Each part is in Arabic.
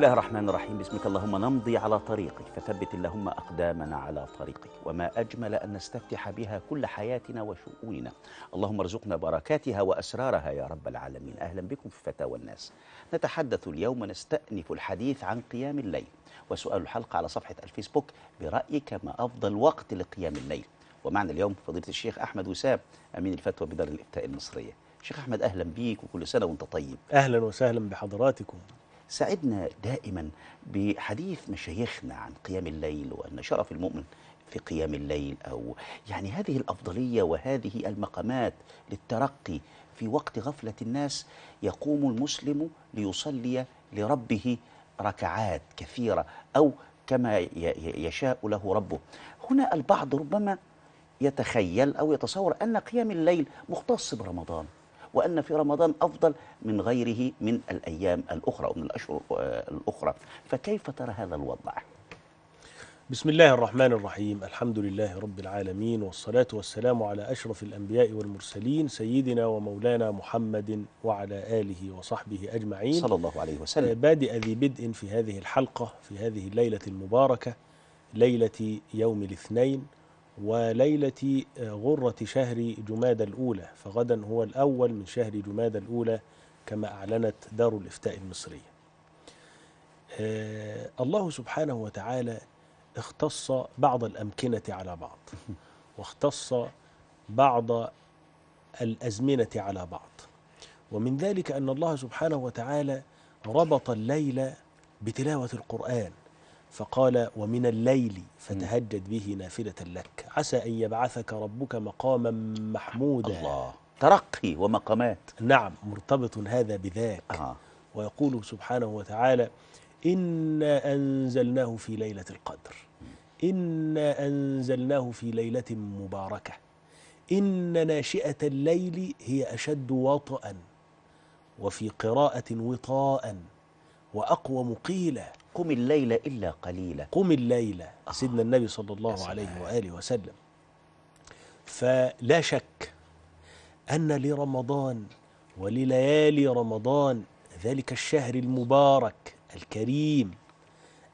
الله الرحمن الرحيم باسمك اللهم نمضي على طريقك فثبت اللهم أقدامنا على طريقك وما أجمل أن نستفتح بها كل حياتنا وشؤوننا اللهم ارزقنا بركاتها وأسرارها يا رب العالمين أهلا بكم في فتاوى الناس نتحدث اليوم نستأنف الحديث عن قيام الليل وسؤال الحلقة على صفحة الفيسبوك برأيك ما أفضل وقت لقيام الليل ومعنا اليوم فضيلة الشيخ أحمد وسام أمين الفتوى بدار الإفتاء المصرية شيخ أحمد أهلا بيك وكل سنة وأنت طيب أهلا وسهلا بحضراتكم سعدنا دائما بحديث مشايخنا عن قيام الليل وأن شرف المؤمن في قيام الليل أو يعني هذه الأفضلية وهذه المقامات للترقي في وقت غفلة الناس يقوم المسلم ليصلي لربه ركعات كثيرة أو كما يشاء له ربه هنا البعض ربما يتخيل أو يتصور أن قيام الليل مختص برمضان وأن في رمضان أفضل من غيره من الأيام الأخرى أو من الأشهر آه، الأخرى فكيف ترى هذا الوضع؟ بسم الله الرحمن الرحيم الحمد لله رب العالمين والصلاة والسلام على أشرف الأنبياء والمرسلين سيدنا ومولانا محمد وعلى آله وصحبه أجمعين صلى الله عليه وسلم آه، بادئ ذي بدء في هذه الحلقة في هذه الليلة المباركة ليلة يوم الاثنين وليلة آه، غرة شهر جماد الأولى فغدا هو الأول من شهر جماد الأولى كما أعلنت دار الإفتاء المصرية آه، الله سبحانه وتعالى اختص بعض الأمكنة على بعض واختص بعض الأزمنة على بعض ومن ذلك أن الله سبحانه وتعالى ربط الليل بتلاوة القرآن فقال ومن الليل فتهجد به نافلة لك عسى أن يبعثك ربك مقاما محمودا الله ترقي ومقامات نعم مرتبط هذا بذاك آه. ويقول سبحانه وتعالى إنا أنزلناه في ليلة القدر إنا أنزلناه في ليلة مباركة إن ناشئة الليل هي أشد وطئا وفي قراءة وطاء وأقوم قيلا قم الليل إلا قليلا قم الليل آه. سيدنا النبي صلى الله عليه وآله وسلم فلا شك أن لرمضان ولليالي رمضان ذلك الشهر المبارك الكريم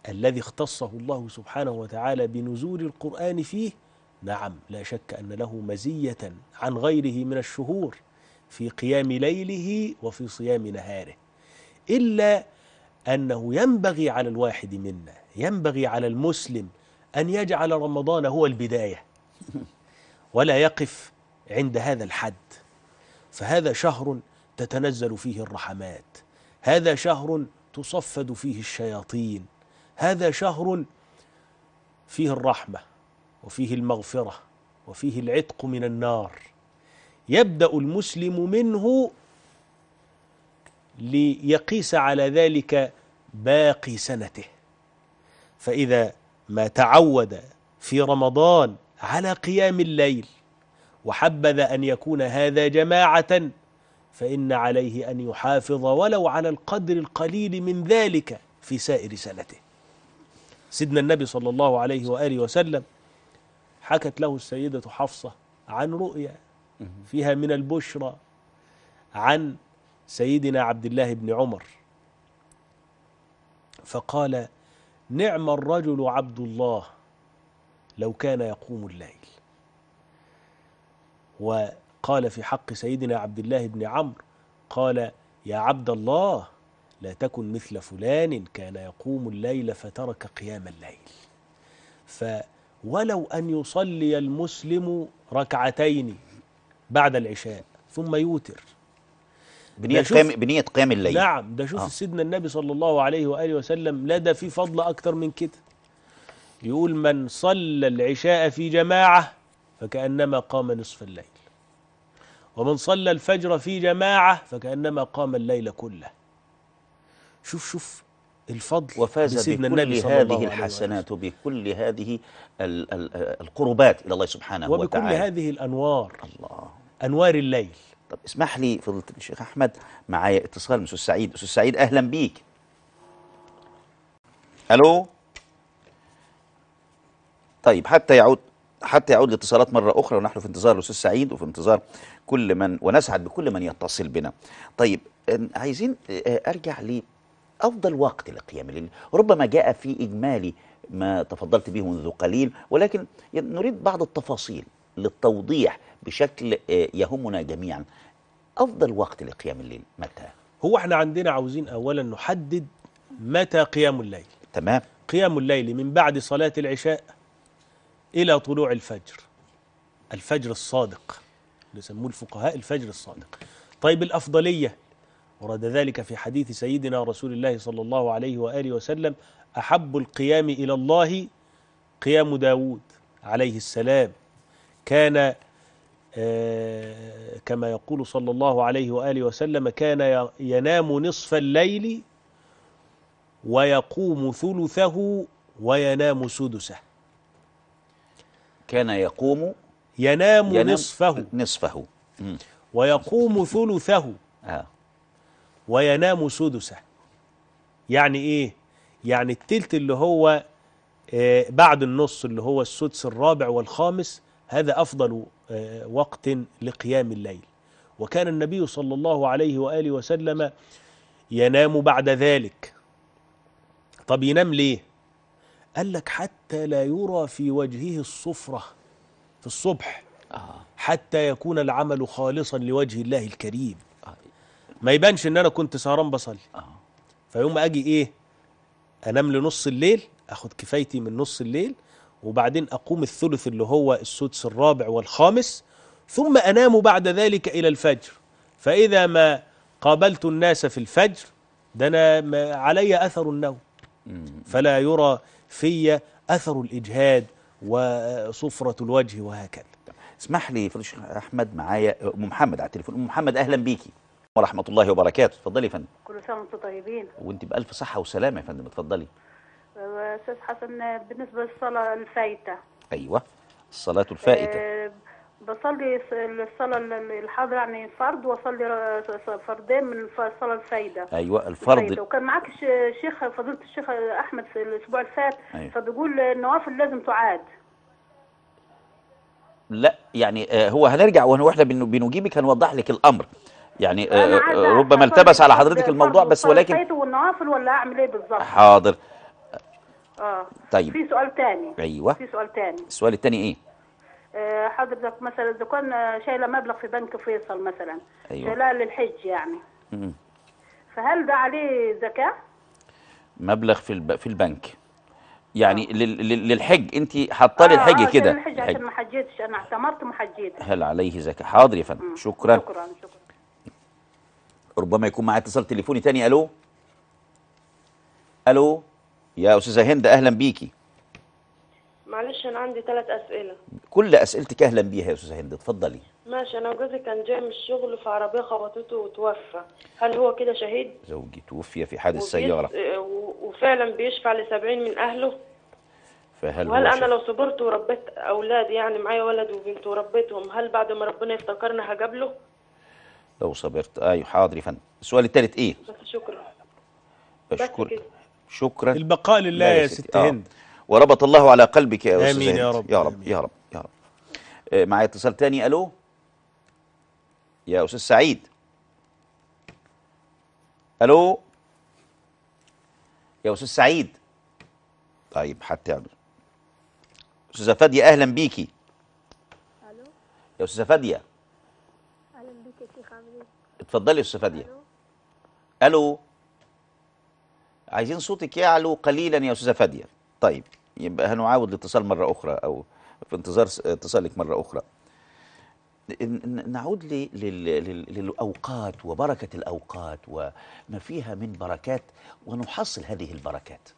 الذي اختصه الله سبحانه وتعالى بنزول القرآن فيه نعم لا شك أن له مزية عن غيره من الشهور في قيام ليله وفي صيام نهاره إلا أنه ينبغي على الواحد منا ينبغي على المسلم أن يجعل رمضان هو البداية ولا يقف عند هذا الحد فهذا شهر تتنزل فيه الرحمات هذا شهر تصفد فيه الشياطين هذا شهر فيه الرحمة وفيه المغفرة وفيه العتق من النار يبدأ المسلم منه ليقيس على ذلك باقي سنته فإذا ما تعود في رمضان على قيام الليل وحبذ أن يكون هذا جماعة فإن عليه أن يحافظ ولو على القدر القليل من ذلك في سائر سنته سيدنا النبي صلى الله عليه وآله وسلم حكت له السيدة حفصة عن رؤيا فيها من البشرى عن سيدنا عبد الله بن عمر فقال نعم الرجل عبد الله لو كان يقوم الليل وقال في حق سيدنا عبد الله بن عمرو قال يا عبد الله لا تكن مثل فلان كان يقوم الليل فترك قيام الليل فولو أن يصلي المسلم ركعتين بعد العشاء ثم يوتر بنية قيام بنية قيام الليل نعم ده شوف آه. سيدنا النبي صلى الله عليه وآله وسلم لا ده في فضل أكتر من كده يقول من صلى العشاء في جماعة فكأنما قام نصف الليل ومن صلى الفجر في جماعة فكأنما قام الليل كله شوف شوف الفضل وفاز بكل النبي صلى هذه الحسنات وبكل هذه القربات إلى الله سبحانه وبكل وتعالى وبكل هذه الأنوار الله أنوار الليل طب اسمح لي فضلت الشيخ احمد معايا اتصال من استاذ سعيد استاذ سعيد اهلا بيك الو طيب حتى يعود حتى يعود الاتصالات مرة أخرى ونحن في انتظار الأستاذ سعيد وفي انتظار كل من ونسعد بكل من يتصل بنا طيب عايزين أه، أرجع لأفضل وقت لقيام الليل ربما جاء في إجمالي ما تفضلت به منذ قليل ولكن نريد بعض التفاصيل للتوضيح بشكل أه، يهمنا جميعا أفضل وقت لقيام الليل متى؟ هو احنا عندنا عاوزين أولا نحدد متى قيام الليل تمام قيام الليل من بعد صلاة العشاء إلى طلوع الفجر الفجر الصادق اللي يسموه الفقهاء الفجر الصادق طيب الأفضلية ورد ذلك في حديث سيدنا رسول الله صلى الله عليه وآله وسلم أحب القيام إلى الله قيام داود عليه السلام كان آه، كما يقول صلى الله عليه وآله وسلم كان ينام نصف الليل ويقوم ثلثه وينام سدسه كان يقوم ينام, ينام نصفه نصفه ويقوم ثلثه آه. وينام سدسه يعني ايه يعني التلت اللي هو آه، بعد النص اللي هو السدس الرابع والخامس هذا افضل آه، وقت لقيام الليل وكان النبي صلى الله عليه وآله وسلم ينام بعد ذلك طب ينام ليه قال لك حتى لا يرى في وجهه الصفرة في الصبح آه. حتى يكون العمل خالصا لوجه الله الكريم آه. ما يبانش ان انا كنت سهران بصلي فيوم اجي ايه انام لنص الليل اخد كفايتي من نص الليل وبعدين أقوم الثلث اللي هو السدس الرابع والخامس ثم أنام بعد ذلك إلى الفجر فإذا ما قابلت الناس في الفجر ده أنا علي أثر النوم فلا يرى في أثر الإجهاد وصفرة الوجه وهكذا اسمح لي فضل الشيخ أحمد معايا أم محمد على التليفون أم محمد أهلا بيكي ورحمة الله وبركاته اتفضلي يا فندم كل سنة وانتم طيبين وانت بألف صحة وسلامة يا فندم اتفضلي استاذ حسن بالنسبه للصلاه الفايته ايوه الصلاه الفائته آه، بصلي الصلاه الحاضر يعني فرض واصلي فردين من الصلاه الفايده ايوه الفرض الفايدة. وكان معاك الشيخ فضيله الشيخ احمد في الاسبوع اللي فات أيوة. فبيقول النوافل لازم تعاد لا يعني آه، هو هنرجع واحنا بنجيبك هنوضح لك الامر يعني آه، ربما التبس على حضرتك الموضوع بس ولكن والنوافل ولا اعمل ايه بالظبط حاضر اه طيب في سؤال تاني ايوه في سؤال تاني السؤال التاني ايه؟ آه، حضرتك مثلا اذا كنا شايله مبلغ في بنك فيصل مثلا ايوه شايلاه للحج يعني امم فهل ده عليه زكاه؟ مبلغ في الب... في البنك يعني آه. لل... للحج انت حاطه لي آه الحج آه كده الحج عشان ما حجيتش انا اعتمرت ما حجيتش هل عليه زكاه؟ حاضر يا فندم شكرا شكرا شكرا ربما يكون معايا اتصال تليفوني تاني الو الو يا استاذه هند اهلا بيكي معلش انا عندي ثلاث اسئله كل اسئلتك اهلا بيها يا استاذه هند اتفضلي ماشي انا جوزي كان جاي من الشغل في عربيه خبطته وتوفى هل هو كده شهيد زوجي توفي في حادث سياره وفعلا بيشفع ل 70 من اهله فهل وهل انا لو صبرت وربيت اولاد يعني معايا ولد وبنت وربيتهم هل بعد ما ربنا يفتكرني هجاب له لو صبرت ايوه حاضر يا فندم السؤال الثالث ايه بس شكرا بشكرك شكرا البقاء لله يا ست هند آه. وربط الله على قلبك يا أستاذ آمين يا رب يا رب يا رب يا رب آه، معايا اتصال تاني ألو يا أستاذ سعيد ألو يا أستاذ سعيد طيب حتى يعني أستاذة فادية أهلا بيكي ألو يا أستاذة فادية أهلا بيكي يا شيخ عامل إيه اتفضلي يا أستاذة فادية ألو عايزين صوتك يعلو قليلا يا استاذه فاديه طيب يبقى هنعاود الاتصال مره اخرى او في انتظار اتصالك مره اخرى نعود للاوقات وبركه الاوقات وما فيها من بركات ونحصل هذه البركات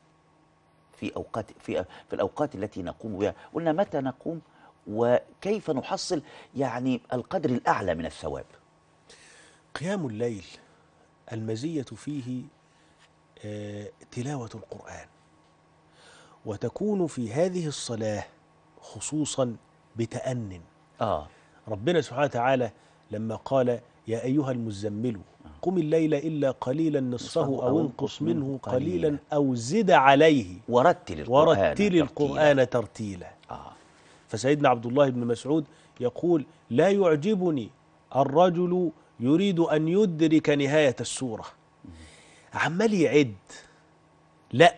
في اوقات في في الاوقات التي نقوم بها قلنا متى نقوم وكيف نحصل يعني القدر الاعلى من الثواب قيام الليل المزيه فيه آه، تلاوة القرآن وتكون في هذه الصلاة خصوصا بتأن آه. ربنا سبحانه وتعالى لما قال يا أيها المزمل قم الليل إلا قليلا نصفه أو انقص منه قليلا أو زد عليه ورتل القرآن, ورتل القرآن ترتيلا آه. فسيدنا عبد الله بن مسعود يقول لا يعجبني الرجل يريد أن يدرك نهاية السورة عمال يعد لا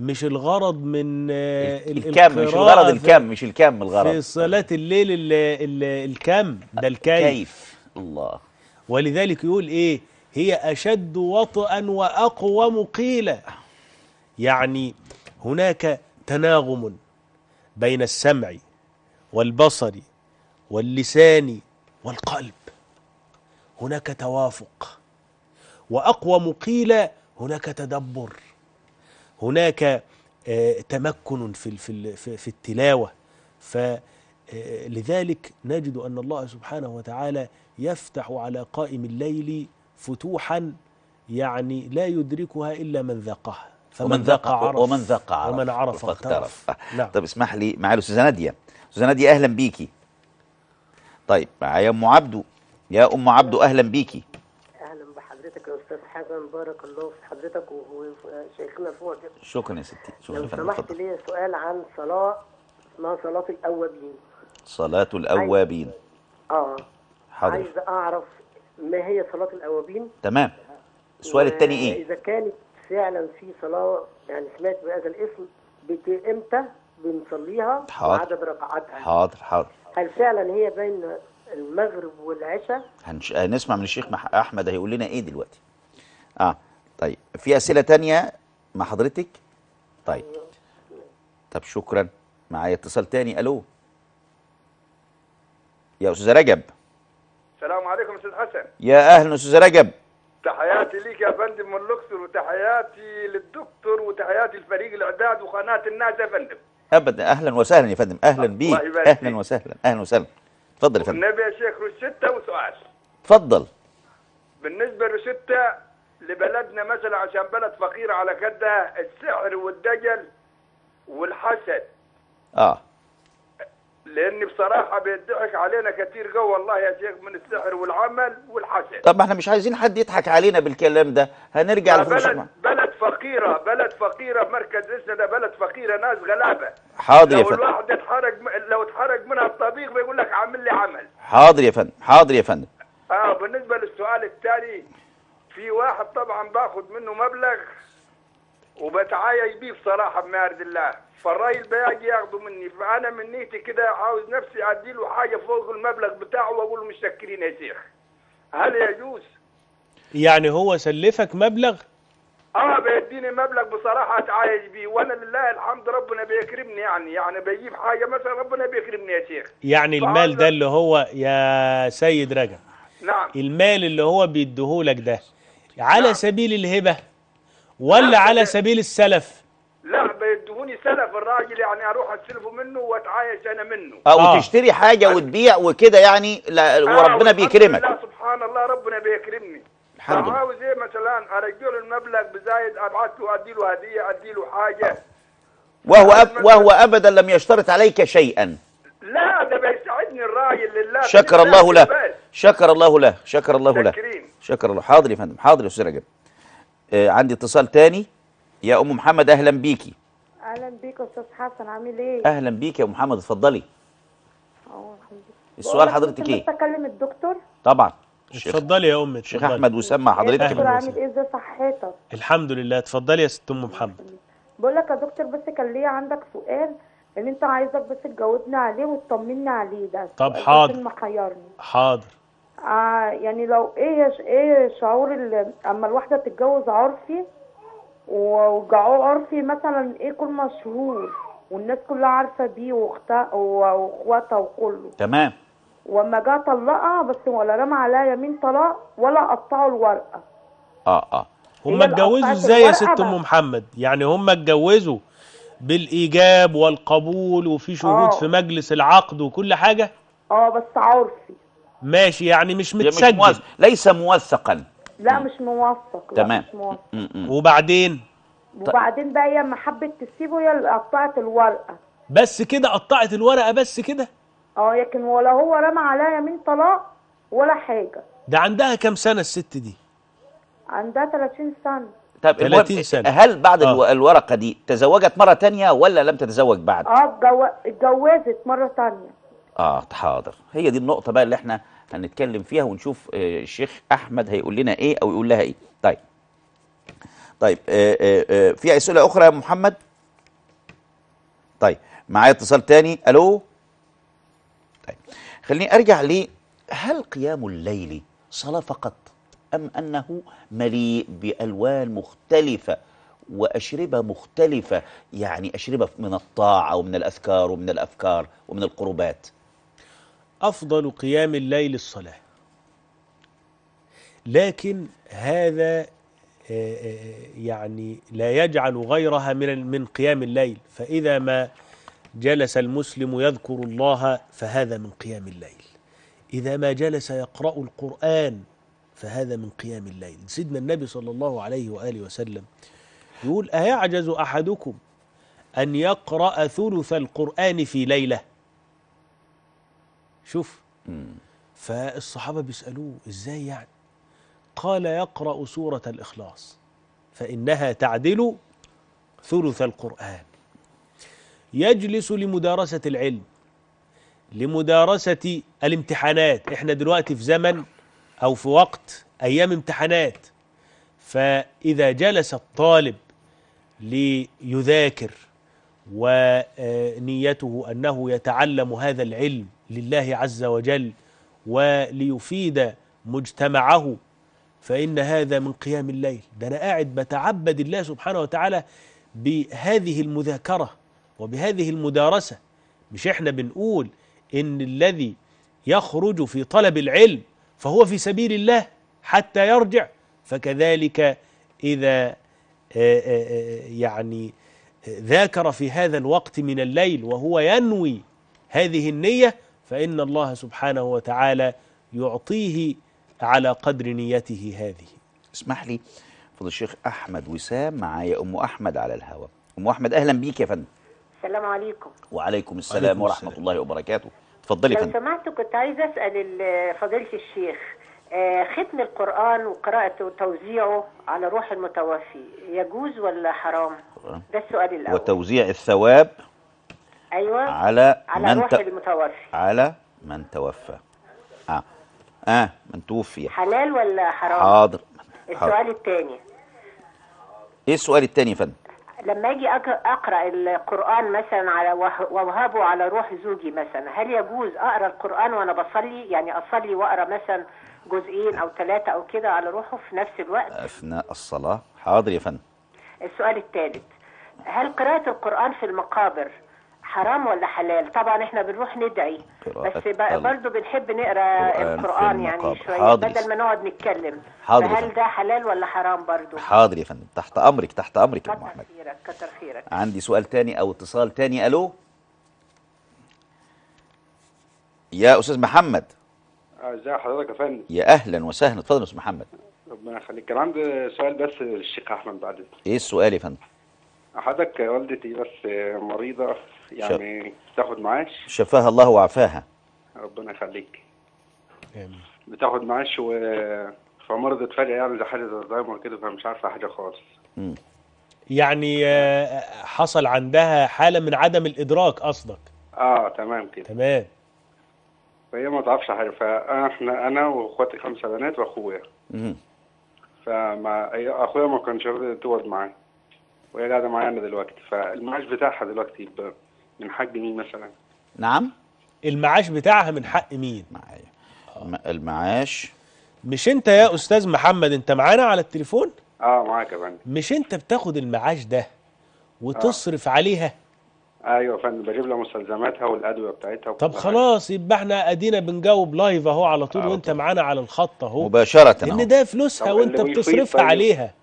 مش الغرض من آه، الكم مش الغرض الكم مش الكم الغرض في صلاة الليل الكم ده الكيف كيف. الله ولذلك يقول ايه هي اشد وطئا واقوم قيلا يعني هناك تناغم بين السمع والبصر واللسان والقلب هناك توافق وأقوم قيل هناك تدبر هناك آه، تمكن في في في التلاوة فلذلك آه، نجد أن الله سبحانه وتعالى يفتح على قائم الليل فتوحا يعني لا يدركها إلا من ذاقها فمن ذاق عرف ومن ذاق عرف ومن عرف اقترف نعم. طب اسمح لي معالي الاستاذه نادية أستاذة نادية أهلا بيكي طيب يا أم عبده يا أم عبده أهلا بيكي حسن بارك الله في حضرتك وشيخنا فوق شكرا يا ستي شكرا لو سمحت لي سؤال عن صلاة اسمها صلاة الأوابين صلاة الأوابين اه حاضر عايز أعرف ما هي صلاة الأوابين تمام السؤال الثاني إيه؟ إذا كانت فعلا في صلاة يعني سمعت بهذا الاسم إمتى بنصليها حاضر عدد ركعاتها حاضر حاضر هل فعلا هي بين المغرب والعشاء هنش... هنسمع من الشيخ مح... احمد هيقول لنا ايه دلوقتي اه طيب في اسئله تانية مع حضرتك طيب طب شكرا معايا اتصال تاني الو يا استاذ رجب السلام عليكم استاذ حسن يا اهلا استاذ رجب تحياتي ليك يا فندم من الاقصر وتحياتي للدكتور وتحياتي لفريق الاعداد وقناه الناس يا فندم ابدا اهلا وسهلا يا فندم اهلا آه، بيك اهلا وسهلا اهلا وسهلا اتفضل يا فندم النبي يا شيخ روشته وسؤال اتفضل بالنسبه لروشته لبلدنا مثلا عشان بلد فقيرة على قدها السحر والدجل والحسد اه لان بصراحه بيضحك علينا كتير جوه والله يا شيخ من السحر والعمل والحسد طب ما احنا مش عايزين حد يضحك علينا بالكلام ده هنرجع لفلوس بلد, بلد فقيره بلد فقيره مركز لسه ده بلد فقيره ناس غلابه حاضر يا فندم لو الواحد اتحرج لو اتحرج منها الطبيخ بيقول لك عامل لي عمل حاضر يا فندم حاضر يا فندم اه بالنسبه للسؤال الثاني في واحد طبعا باخد منه مبلغ وبتعايش بيه بصراحه بمارد الله فالراجل بيجي ياخده مني فانا من نيتي كده عاوز نفسي اديله حاجه فوق المبلغ بتاعه واقول له متشكرين يا شيخ هل يجوز؟ يعني هو سلفك مبلغ؟ اه بيديني مبلغ بصراحه اتعايش بيه وانا لله الحمد ربنا بيكرمني يعني يعني بجيب حاجه مثلا ربنا بيكرمني يا شيخ يعني المال ده اللي هو يا سيد رجب نعم المال اللي هو بيديهولك ده على نعم. سبيل الهبة ولا نعم. على سبيل السلف لا بيدوني سلف الراجل يعني اروح استلفه منه واتعايش انا منه اه وتشتري حاجه وتبيع وكده يعني لا آه، وربنا بيكرمك لا سبحان الله ربنا بيكرمني الحمد لله عاوز ايه مثلا ارجع له المبلغ بزايد ابعث له ادي له هديه ادي له حاجه آه. وهو أب وهو ابدا لم يشترط عليك شيئا لا ده بيساعدني الراجل لله شكر الله له شكر الله له شكر الله له شكر الله حاضر يا فندم حاضر يا استاذ رجب آه عندي اتصال تاني يا ام محمد اهلا بيكي اهلا بيك يا استاذ حسن عامل ايه اهلا بيك يا ام محمد اتفضلي اه الحمد لله السؤال حضرتك ايه اكلم الدكتور طبعا اتفضلي يا ام الشيخ احمد وسام حضرتك عامل ايه ازاي صحتك الحمد لله اتفضلي يا ست ام محمد بقول لك يا دكتور بس كان ليا عندك سؤال ان انت عايزك بس تجاوبني عليه وتطمني عليه ده طب حاضر حاضر آه، يعني لو ايه ايه شعور اما الواحده تتجوز عرفي وجعوه عرفي مثلا ايه كل مشهور والناس كلها عارفه بيه واختها واخواتها وكله تمام واما جه طلقها بس ولا رمى عليها يمين طلاق ولا قطعوا الورقه اه اه هم اتجوزوا ازاي يا ست ام محمد يعني هم اتجوزوا بالايجاب والقبول وفي شهود آه. في مجلس العقد وكل حاجه اه بس عرفي ماشي يعني مش متسجل مش موثق. ليس موثقا لا مش موثق تمام مش موثق. وبعدين وبعدين بقى هي ما حبت تسيبه هي قطعت الورقه بس كده قطعت الورقه بس كده اه لكن ولا هو رمى عليا يمين طلاق ولا حاجه ده عندها كام سنه الست دي عندها 30 سنه طب 30 سنة هل بعد آه. الورقة دي تزوجت مرة تانية ولا لم تتزوج بعد؟ اه اتجوزت مرة تانية اه حاضر هي دي النقطه بقى اللي احنا هنتكلم فيها ونشوف آه، الشيخ احمد هيقول لنا ايه او يقول لها ايه طيب طيب آه، آه، في اسئله اخرى يا محمد طيب معايا اتصال تاني الو طيب خليني ارجع ليه هل قيام الليل صلاه فقط ام انه مليء بالوان مختلفه وأشربة مختلفة يعني أشربة من الطاعة ومن الأذكار ومن الأفكار ومن القربات أفضل قيام الليل الصلاة لكن هذا آه، آه، يعني لا يجعل غيرها من من قيام الليل فإذا ما جلس المسلم يذكر الله فهذا من قيام الليل إذا ما جلس يقرأ القرآن فهذا من قيام الليل سيدنا النبي صلى الله عليه وآله وسلم يقول أيعجز أحدكم أن يقرأ ثلث القرآن في ليلة شوف فالصحابة بيسألوه إزاي يعني قال يقرأ سورة الإخلاص فإنها تعدل ثلث القرآن يجلس لمدارسة العلم لمدارسة الامتحانات احنا دلوقتي في زمن أو في وقت أيام امتحانات فإذا جلس الطالب ليذاكر ونيته أنه يتعلم هذا العلم لله عز وجل وليفيد مجتمعه فإن هذا من قيام الليل ده أنا قاعد بتعبد الله سبحانه وتعالى بهذه المذاكرة وبهذه المدارسة مش احنا بنقول إن الذي يخرج في طلب العلم فهو في سبيل الله حتى يرجع فكذلك إذا آه، آه، آه، يعني ذاكر في هذا الوقت من الليل وهو ينوي هذه النية فإن الله سبحانه وتعالى يعطيه على قدر نيته هذه اسمح لي فضل الشيخ أحمد وسام معايا أم أحمد على الهواء أم أحمد أهلا بيك يا فندم السلام عليكم وعليكم السلام عليكم ورحمة السلام. الله وبركاته اتفضلي يا فندم لو سمعت كنت عايزة أسأل فضيلة الشيخ آه، ختم القرآن وقراءته وتوزيعه على روح المتوفي يجوز ولا حرام؟ أه. ده السؤال الأول وتوزيع الثواب ايوه على, على من روح ت... المتوفي على من توفى اه اه من توفي حلال ولا حرام حاضر السؤال الثاني ايه السؤال الثاني يا فندم لما اجي اقرا القران مثلا على وهبه على روح زوجي مثلا هل يجوز اقرا القران وانا بصلي يعني اصلي واقرا مثلا جزئين او ثلاثه او كده على روحه في نفس الوقت اثناء الصلاه حاضر يا فندم السؤال الثالث هل قراءه القران في المقابر حرام ولا حلال طبعا احنا بنروح ندعي بس برضه بنحب نقرا القران يعني شويه بدل ما نقعد نتكلم حاضر هل ده حلال ولا حرام برضه حاضر يا فندم تحت امرك تحت امرك يا محمد كتر خيرك كتر خيرك عندي سؤال تاني او اتصال تاني الو يا استاذ محمد ازي حضرتك يا فندم يا اهلا وسهلا اتفضل يا استاذ محمد ربنا يخليك كان عندي سؤال بس للشيخ احمد بعد ايه السؤال يا فندم حضرتك والدتي بس مريضه يعني بتاخد معاش شفاها الله وعفاها ربنا يخليك امين بتاخد معاش و فمرضت فجأة يعني زي حاجة الزهايمر كده فمش عارفة حاجة خالص امم يعني آه، حصل عندها حالة من عدم الإدراك قصدك اه تمام كده تمام فهي ما تعرفش حاجة فاحنا انا واخواتي خمسة بنات واخويا امم فما اخويا ما كانش راضي تقعد معايا وهي قاعده معايا انا دلوقتي فالمعاش بتاعها دلوقتي من حق مين مثلا نعم المعاش بتاعها من حق مين معايا المعاش مش انت يا استاذ محمد انت معانا على التليفون اه معاك يا فندم مش انت بتاخد المعاش ده وتصرف آه. عليها ايوه يا فندم بجيب لها مستلزماتها والادويه بتاعتها طب خلاص يبقى احنا ادينا بنجاوب لايف اهو على طول آه وانت معانا على الخط اهو مباشره ان ده فلوسها وانت بتصرفها طيب؟ عليها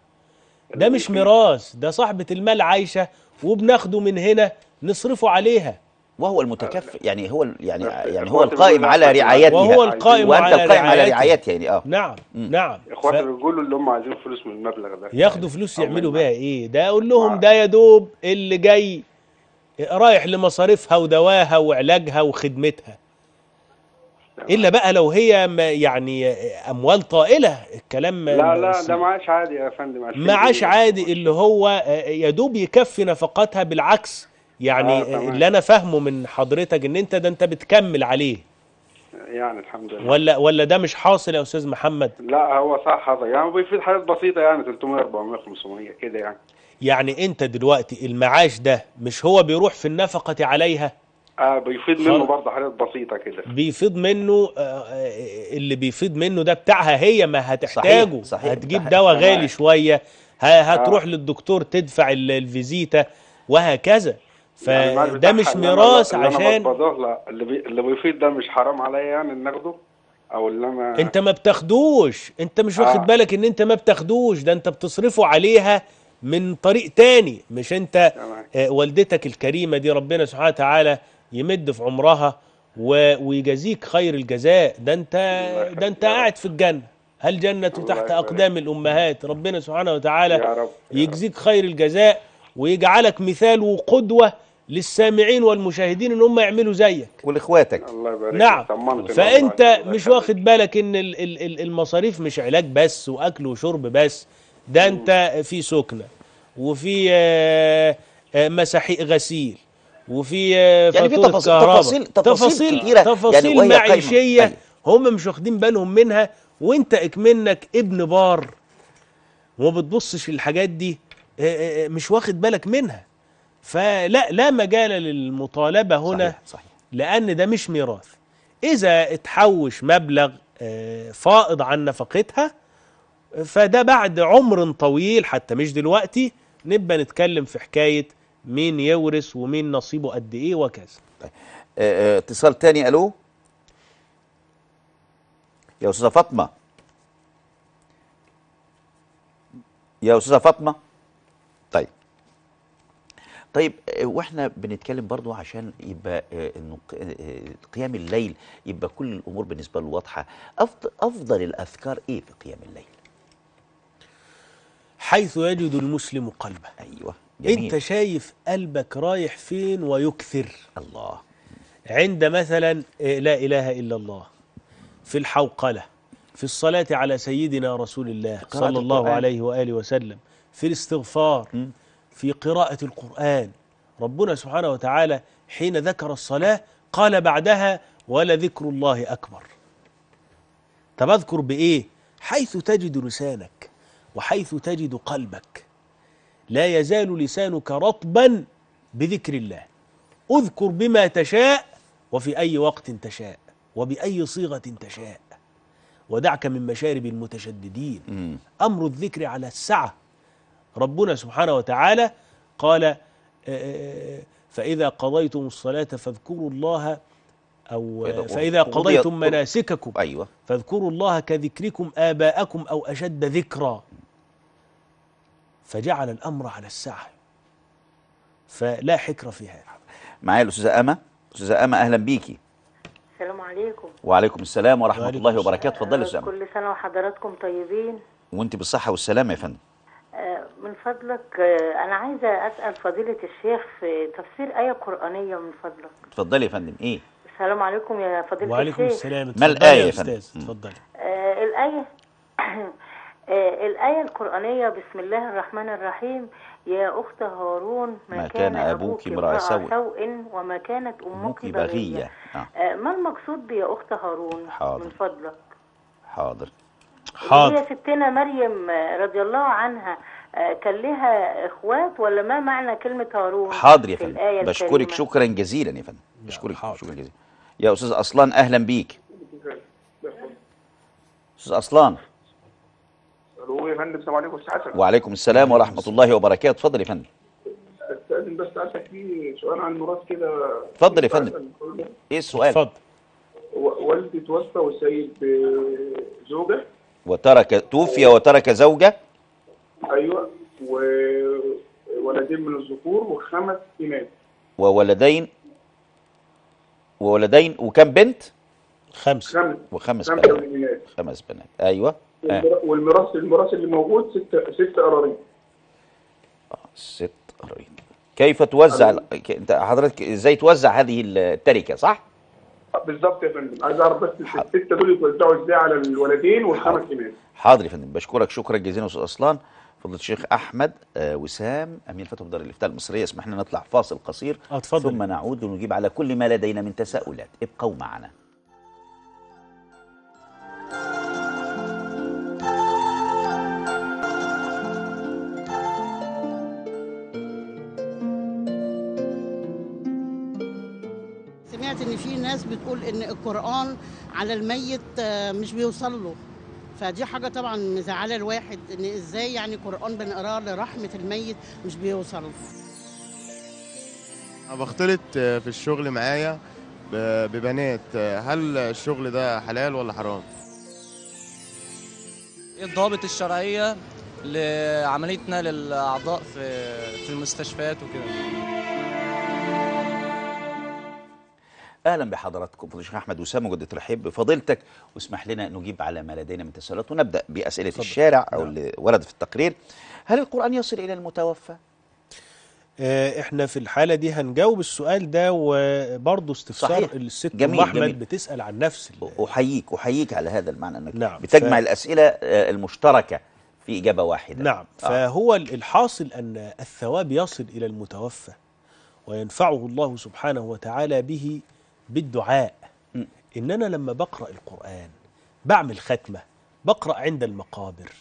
ده مش ميراث ده صاحبه المال عايشه وبناخده من هنا نصرفه عليها وهو المتكفل يعني هو يعني يعني هو القائم على رعايتها وهو القائم وانت على القائم على رعايتها يعني اه نعم م. نعم ف... بيقولوا اللي هم عايزين فلوس من المبلغ ده ياخدوا فلوس يعني يعملوا بيها ايه ده اقول لهم آه. ده يا دوب اللي جاي رايح لمصاريفها ودواها وعلاجها وخدمتها الا بقى لو هي يعني اموال طائله الكلام لا لا ده معاش عادي يا فندم معاش عادي اللي هو يا دوب يكفي نفقاتها بالعكس يعني آه اللي انا فاهمه من حضرتك ان انت ده انت بتكمل عليه يعني الحمد لله ولا ولا ده مش حاصل يا استاذ محمد لا هو صح هذا يعني بيفيد حاجات بسيطه يعني 300 400 500 كده يعني يعني انت دلوقتي المعاش ده مش هو بيروح في النفقه عليها آه بيفيض منه برضه حاجات بسيطه كده بيفيض منه آه, آه،, آه، اللي بيفيض منه ده بتاعها هي ما هتحتاجه صحيح. صحيح. هتجيب دواء غالي شويه هتروح آه. للدكتور تدفع الفيزيتا وهكذا فده مش ميراث عشان اللي, اللي بيفيض ده مش حرام عليا يعني ان اخده او اللي انا انت ما بتاخدوش انت مش آه. واخد بالك ان انت ما بتاخدوش ده انت بتصرفه عليها من طريق تاني مش انت آه والدتك الكريمه دي ربنا سبحانه وتعالى يمد في عمرها ويجازيك خير الجزاء ده انت ده انت قاعد في الجنه هل جنة تحت أقدام الأمهات ربنا سبحانه وتعالى يجزيك خير الجزاء ويجعلك مثال وقدوة للسامعين والمشاهدين ان هم يعملوا زيك ولاخواتك الله نعم فانت الله مش واخد بالك ان المصاريف مش علاج بس واكل وشرب بس ده انت في سكنه وفي آه، آه، مساحيق غسيل وفي آه، يعني في تفاصيل تفاصيل تفاصيل كتيره يعني تفاصيل يعني معيشيه أيوة. هم مش واخدين بالهم منها وانت اكمنك ابن بار وما بتبصش للحاجات دي آه، آه، مش واخد بالك منها فلا لا مجال للمطالبه هنا صحيح صحيح لان ده مش ميراث اذا اتحوش مبلغ فائض عن نفقتها فده بعد عمر طويل حتى مش دلوقتي نبقى نتكلم في حكايه مين يورث ومين نصيبه قد ايه وكذا طيب. آه، آه، اتصال تاني الو يا استاذه فاطمه يا استاذه فاطمه طيب طيب آه، واحنا بنتكلم برضو عشان يبقى انه قيام الليل يبقى كل الامور بالنسبه له واضحه افضل الاذكار ايه في قيام الليل حيث يجد المسلم قلبه ايوه جميل. انت شايف قلبك رايح فين ويكثر الله عند مثلا آه، لا إله إلا الله في الحوقلة في الصلاة على سيدنا رسول الله صلى الله عليه وآله وسلم في الاستغفار م. في قراءة القرآن ربنا سبحانه وتعالى حين ذكر الصلاة قال بعدها ولذكر الله أكبر طب أذكر بإيه حيث تجد لسانك وحيث تجد قلبك لا يزال لسانك رطبا بذكر الله اذكر بما تشاء وفي أي وقت تشاء وبأي صيغة تشاء ودعك من مشارب المتشددين أمر الذكر على السعة ربنا سبحانه وتعالى قال آه، آه، آه، فإذا قضيتم الصلاة فاذكروا الله أو فإذا قضيتم مناسككم أيوة فاذكروا الله كذكركم آباءكم أو أشد ذكرا فجعل الأمر على الساعة فلا حكرة فيها معايا الأستاذة أما أستاذة أما أهلا بيكي السلام عليكم وعليكم السلام ورحمة وعليكم الله وبركاته اتفضلي يا أستاذة كل سنة وحضراتكم طيبين وأنت بالصحة والسلامة يا فندم آه، من فضلك آه، أنا عايزة أسأل فضيلة الشيخ في تفسير آية قرآنية من فضلك اتفضلي يا فندم إيه السلام عليكم يا فضيلة الشيخ وعليكم السلام ما الآية يا استاذ اتفضلي آه الآية آه، الآية القرآنية بسم الله الرحمن الرحيم يا أخت هارون ما, ما كان, كان أبوك امرأ سوء وما كانت أمك بغية آه. آه. ما المقصود بيا أخت هارون حاضر. من فضلك حاضر حاضر هي ستنا مريم آه، رضي الله عنها كان لها اخوات ولا ما معنى كلمه هارون حاضر يا فندم بشكرك شكرا جزيلا يا فندم بشكرك حاضر. شكرا جزيلا يا استاذ اصلان اهلا بيك استاذ اصلان الو يا فندم السلام عليكم استاذ حسن وعليكم السلام ورحمه الله وبركاته اتفضل يا فندم استاذن بس اسالك في سؤال عن مراد كده اتفضل يا فندم ايه السؤال اتفضل والدي توفى وسيب زوجه وترك توفي وترك زوجه ايوه وولدين من الذكور وخمس بنات وولدين وولدين وكم بنت؟ خمسة خمس وخمس خمس بنات خمس بنات ايوه آه. والميراث الميراث اللي موجود ست ست قرارين آه، ست قرارين كيف توزع انت حضرتك ازاي توزع هذه التركه صح؟ آه، بالظبط يا فندم عايز اعرف بس السته دول يتوزعوا ازاي على الولدين والخمس بنات حاضر يا فندم بشكرك شكرا جزيلا استاذ اصلان فضيله الشيخ احمد آه وسام امين فتح دار الافتاء المصريه اسمح لنا نطلع فاصل قصير أتفضل. ثم نعود ونجيب على كل ما لدينا من تساؤلات ابقوا معنا ناس بتقول ان القران على الميت آه، مش بيوصل له فدي حاجه طبعا مزعله الواحد ان ازاي يعني قران بنقراه لرحمه الميت مش بيوصل انا بختلط آه، في الشغل معايا ببنات آه، هل الشغل ده حلال ولا حرام ايه الضوابط الشرعيه لعمليتنا للاعضاء في في المستشفيات وكده اهلا بحضراتكم فضيله الشيخ احمد وسام وجدت ترحيب بفضيلتك واسمح لنا نجيب على ما لدينا من تساؤلات ونبدا باسئله صدق. الشارع او نعم. اللي ورد في التقرير هل القران يصل الى المتوفى آه، احنا في الحاله دي هنجاوب السؤال ده وبرضه استفسار الست جميل احمد جميل. بتسال عن نفس احييك احييك على هذا المعنى انك نعم بتجمع ف... الاسئله آه، المشتركه في اجابه واحده نعم آه. فهو الحاصل ان الثواب يصل الى المتوفى وينفعه الله سبحانه وتعالى به بالدعاء ان انا لما بقرا القران بعمل ختمه بقرا عند المقابر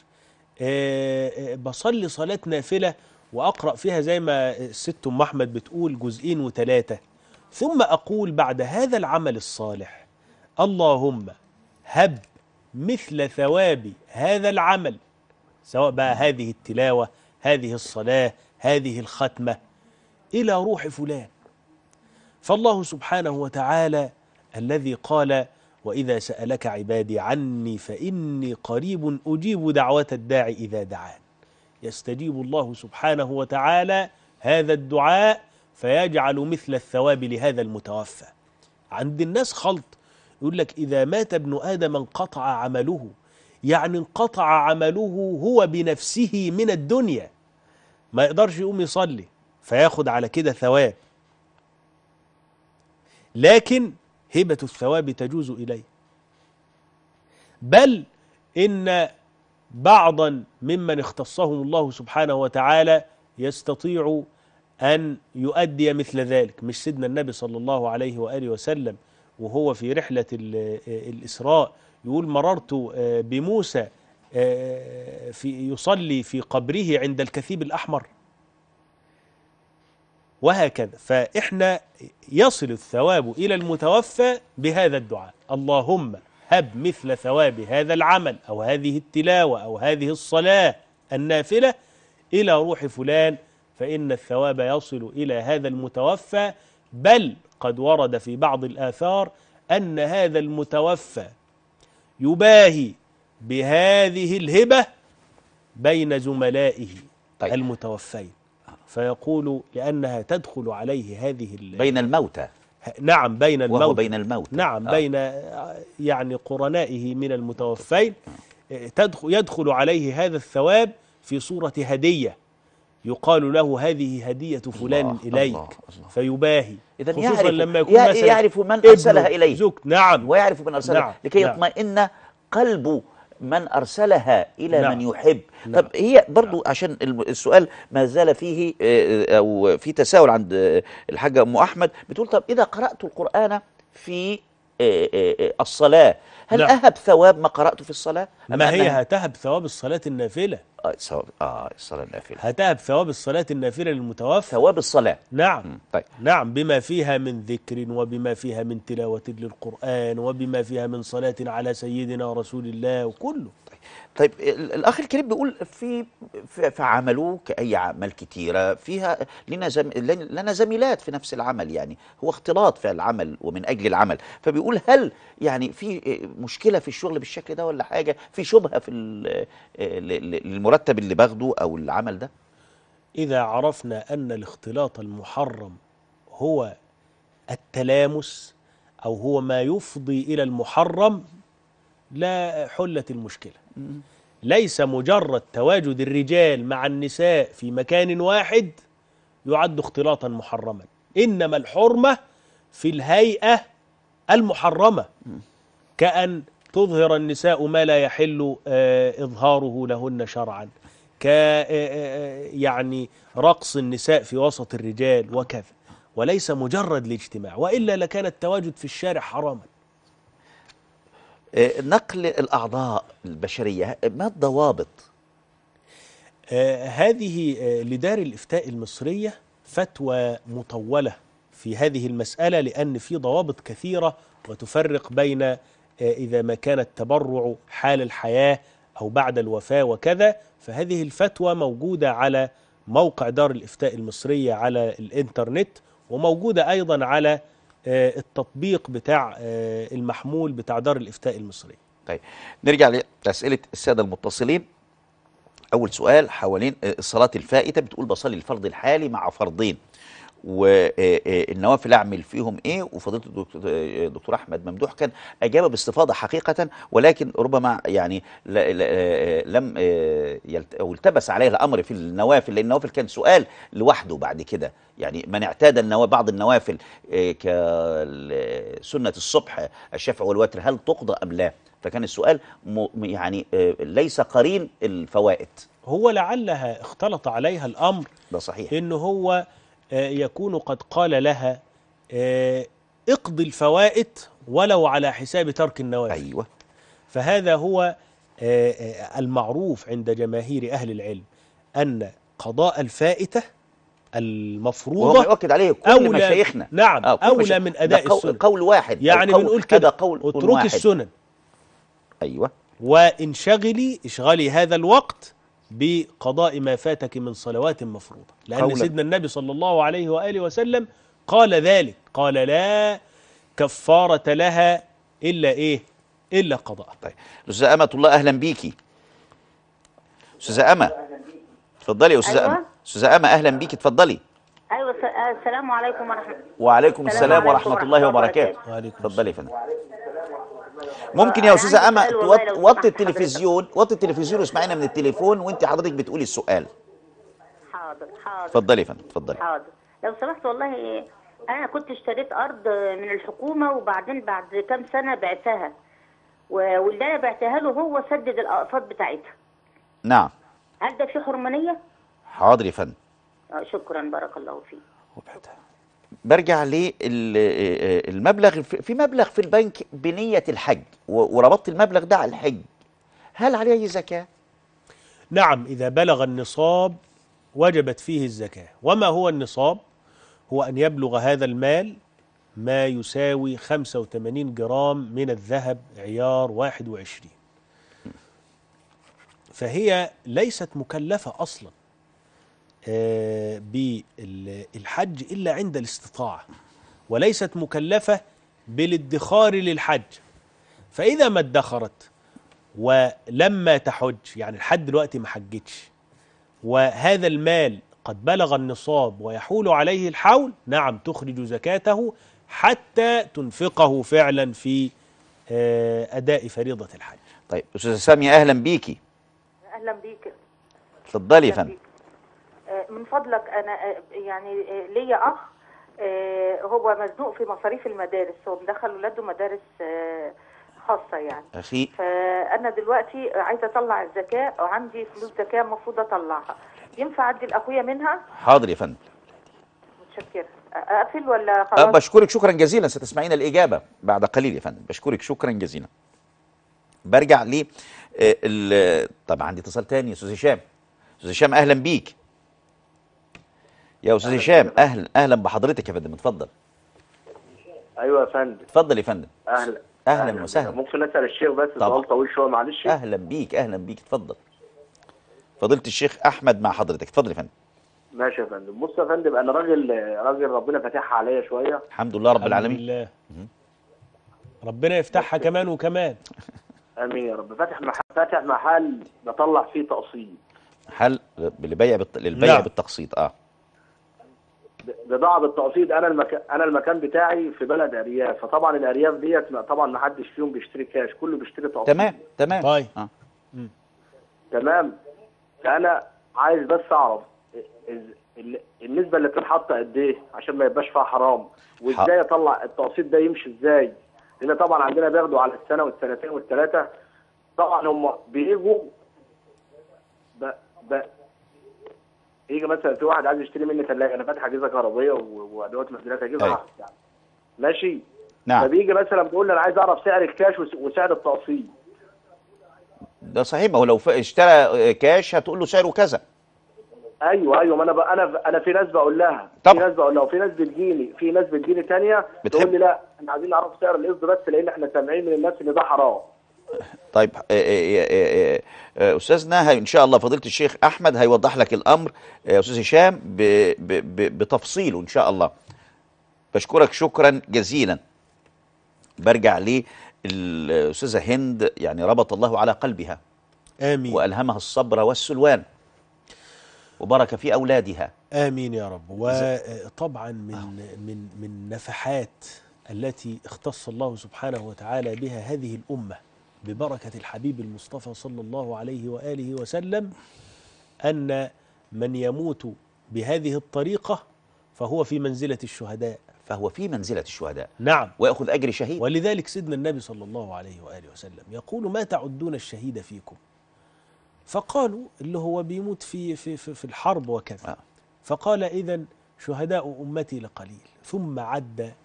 آه، آه، بصلي صلاه نافله واقرا فيها زي ما الست ام احمد بتقول جزئين وثلاثه ثم اقول بعد هذا العمل الصالح اللهم هب مثل ثواب هذا العمل سواء بقى هذه التلاوه هذه الصلاه هذه الختمه الى روح فلان فالله سبحانه وتعالى الذي قال وإذا سألك عبادي عني فإني قريب أجيب دعوة الداع إذا دعان يستجيب الله سبحانه وتعالى هذا الدعاء فيجعل مثل الثواب لهذا المتوفى عند الناس خلط يقول لك إذا مات ابن آدم انقطع عمله يعني انقطع عمله هو بنفسه من الدنيا ما يقدرش يقوم يصلي فياخد على كده ثواب لكن هبة الثواب تجوز إليه بل إن بعضا ممن اختصهم الله سبحانه وتعالى يستطيع أن يؤدي مثل ذلك مش سيدنا النبي صلى الله عليه وآله وسلم وهو في رحلة الإسراء يقول مررت آه، بموسى آه، في يصلي في قبره عند الكثيب الأحمر وهكذا فإحنا يصل الثواب إلى المتوفى بهذا الدعاء اللهم هب مثل ثواب هذا العمل أو هذه التلاوة أو هذه الصلاة النافلة إلى روح فلان فإن الثواب يصل إلى هذا المتوفى بل قد ورد في بعض الآثار أن هذا المتوفى يباهي بهذه الهبة بين زملائه طيب. المتوفين فيقول لأنها تدخل عليه هذه بين الموتى نعم بين الموت وهو بين الموت نعم آه. بين يعني قرنائه من المتوفين تدخل يدخل عليه هذا الثواب في صورة هدية يقال له هذه هدية فلان الله إليك الله الله فيباهي إذا يعرف لما يكون يعرف من أرسلها إليه نعم ويعرف من أرسلها نعم لكي نعم. يطمئن نعم قلبه من أرسلها إلى نعم. من يحب نعم. طب هي برضو نعم. عشان السؤال ما زال فيه آه، آه، أو في تساؤل عند آه، الحاجة أم أحمد بتقول طب إذا قرأت القرآن في إيه، إيه، إيه، الصلاة هل لا. أهب ثواب ما قرأته في الصلاة؟ ما هي هتهب ثواب الصلاة النافلة آه, ثواب آه الصلاة النافلة هتهب ثواب الصلاة النافلة للمتوفى ثواب الصلاة نعم طيب. نعم بما فيها من ذكر وبما فيها من تلاوة للقرآن وبما فيها من صلاة على سيدنا رسول الله وكله طيب الاخ الكريم بيقول في في عمله كاي اعمال كتيره فيها لنا زم... لنا زميلات في نفس العمل يعني هو اختلاط في العمل ومن اجل العمل فبيقول هل يعني في مشكله في الشغل بالشكل ده ولا حاجه في شبهه في المرتب اللي باخده او العمل ده اذا عرفنا ان الاختلاط المحرم هو التلامس او هو ما يفضي الى المحرم لا حلت المشكله ليس مجرد تواجد الرجال مع النساء في مكان واحد يعد اختلاطا محرما إنما الحرمة في الهيئة المحرمة كأن تظهر النساء ما لا يحل آه، إظهاره لهن شرعا آه، آه، يعني رقص النساء في وسط الرجال وكذا وليس مجرد الاجتماع وإلا لكان التواجد في الشارع حراما آه، نقل الأعضاء البشرية ما الضوابط؟ آه، هذه آه، لدار الإفتاء المصرية فتوى مطولة في هذه المسألة لأن في ضوابط كثيرة وتفرق بين إذا ما كان التبرع حال الحياة أو بعد الوفاة وكذا فهذه الفتوى موجودة على موقع دار الإفتاء المصرية على الإنترنت وموجودة أيضا على آه، التطبيق بتاع آه، المحمول بتاع دار الافتاء المصريه طيب نرجع لاسئله الساده المتصلين اول سؤال حوالين آه، الصلاه الفائته بتقول بصلي الفرض الحالي مع فرضين والنوافل اعمل فيهم ايه وفضيله الدكتور احمد ممدوح كان اجاب باستفاضه حقيقه ولكن ربما يعني لم آه، او التبس عليه الامر في النوافل لان النوافل كان سؤال لوحده بعد كده يعني من اعتاد النوا... بعض النوافل آه، كسنه الصبح الشفع والوتر هل تقضى ام لا فكان السؤال يعني آه، ليس قرين الفوائد هو لعلها اختلط عليها الامر ده صحيح ان هو آه، يكون قد قال لها آه، اقضي الفوائت ولو على حساب ترك النوافل أيوة فهذا هو آه، المعروف عند جماهير أهل العلم أن قضاء الفائتة المفروضة وهو يؤكد عليه كل أولى مشايخنا نعم آه كل أولى مشايخنا. من أداء السنن قول واحد يعني بنقول كده قول اتركي السنن أيوة وانشغلي اشغلي هذا الوقت بقضاء ما فاتك من صلوات مفروضة لأن قولة. سيدنا النبي صلى الله عليه وآله وسلم قال ذلك قال لا كفارة لها إلا إيه إلا قضاء طيب أستاذة أمة الله أهلا بيكي أستاذة أمة تفضلي يا أستاذة أيوة. أمة أستاذة أمة أهلا بيكي تفضلي أيوة السلام عليكم ورحمة وعليكم السلام, السلام ورحمة, ورحمة الله وبركاته تفضلي يا فندم ممكن يا استاذه اما وطي التلفزيون وطي التلفزيون واسمعينا من التليفون وانت حضرتك بتقولي السؤال حاضر حاضر اتفضلي يا فندم اتفضلي حاضر لو سمحت والله انا كنت اشتريت ارض من الحكومه وبعدين بعد كام سنه بعتها واللي انا بعتها له هو سدد الاقساط بتاعتها نعم هل ده في حرمانيه حاضر يا فندم آه، شكرا بارك الله فيك وبعتها برجع للمبلغ آه، آه، في مبلغ في البنك بنية الحج وربطت المبلغ ده على الحج هل عليه زكاة؟ نعم إذا بلغ النصاب وجبت فيه الزكاة وما هو النصاب؟ هو أن يبلغ هذا المال ما يساوي 85 جرام من الذهب عيار 21 فهي ليست مكلفة أصلاً بالحج إلا عند الاستطاعة وليست مكلفة بالادخار للحج فإذا ما ادخرت ولما تحج يعني لحد دلوقتي ما حجتش وهذا المال قد بلغ النصاب ويحول عليه الحول نعم تخرج زكاته حتى تنفقه فعلا في آه، أداء فريضة الحج طيب أستاذة سامية أهلا بيكي أهلا بيكي تفضلي يا فندم من فضلك انا يعني ليا اخ آه، هو مزنوق في مصاريف المدارس هو مدخل ولاده مدارس آه، خاصة يعني أخي فأنا دلوقتي عايزة أطلع الزكاة وعندي فلوس زكاة المفروض أطلعها ينفع أدي لأخويا منها؟ حاضر يا فندم متشكرة أقفل ولا خلاص؟ أه بشكرك شكرا جزيلا ستسمعين الإجابة بعد قليل يا فندم بشكرك شكرا جزيلا برجع آه، ل طبعا عندي اتصال تاني يا استاذ هشام استاذ هشام أهلا بيك يا استاذ هشام اهلا اهلا بحضرتك يا فندم اتفضل ايوه يا فندم اتفضل يا فندم اهلا اهلا وسهلا ممكن اسال الشيخ بس سؤال طويل شويه معلش اهلا بيك اهلا بيك اتفضل فضيله الشيخ احمد مع حضرتك اتفضل يا فندم ماشي يا فندم بص يا فندم انا راجل راجل ربنا فاتحها عليا شويه الحمد لله رب الحمد العالمين لله. ربنا يفتحها كمان وكمان امين يا رب فاتح محل فاتح محل بطلع فيه تقسيط محل للبيع بالت... نعم. بالتقسيط اه بضاعه بالتقسيط انا المكان انا المكان بتاعي في بلد ارياف فطبعا الارياف ديت طبعا ما حدش فيهم بيشتري كاش كله بيشتري تقسيط تمام تمام طيب آه. تمام فانا عايز بس اعرف النسبه اللي بتتحط قد ايه عشان ما يبقاش فيها حرام وازاي اطلع التقسيط ده يمشي ازاي لان طبعا عندنا بياخدوا على السنه والسنتين والثلاثه طبعا هم بيجوا ب... ب... يجي مثلا في واحد عايز يشتري مني ثلاجه انا فاتح اجهزه كهربائيه وادوات مسؤوليات اجهزه أيوة. يعني ماشي نعم فبيجي مثلا بيقول لي انا عايز اعرف سعر الكاش وسعر التقسيط ده صحيح ما هو لو اشترى كاش هتقول له سعره كذا ايوه ايوه ما انا انا انا في ناس بقول لها طبعا في ناس بقول لها وفي ناس بتجيني في ناس بتجيني ثانيه بتقول لي لا احنا عايزين نعرف سعر القسط بس لان احنا سامعين من الناس ان ده حرام طيب إيه، إيه، إيه، استاذنا ان شاء الله فضيله الشيخ احمد هيوضح لك الامر استاذ هشام بتفصيله ان شاء الله بشكرك شكرا جزيلا برجع للاستاذه هند يعني ربط الله على قلبها امين والهمها الصبر والسلوان وبارك في اولادها امين يا رب وطبعا من آه. من من نفحات التي اختص الله سبحانه وتعالى بها هذه الامه ببركة الحبيب المصطفى صلى الله عليه وآله وسلم أن من يموت بهذه الطريقة فهو في منزلة الشهداء فهو في منزلة الشهداء نعم ويأخذ أجر شهيد ولذلك سيدنا النبي صلى الله عليه وآله وسلم يقول ما تعدون الشهيد فيكم فقالوا اللي هو بيموت في, في, في, في الحرب وكذا آه. فقال إذا شهداء أمتي لقليل ثم عد آه،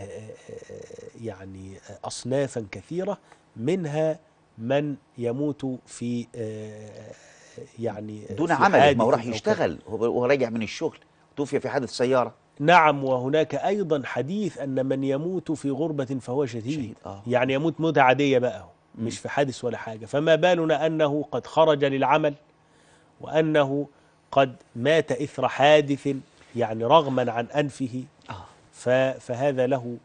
آه، آه، يعني أصنافا كثيرة منها من يموت في آه، يعني آه، دون عمل ما هو راح يشتغل وهو راجع من الشغل توفي في حادث سيارة نعم وهناك أيضا حديث أن من يموت في غربة فهو شهيد, شهيد. آه. يعني يموت موتة عادية بقى مش في حادث ولا حاجة فما بالنا أنه قد خرج للعمل وأنه قد مات إثر حادث يعني رغما عن أنفه آه. فهذا له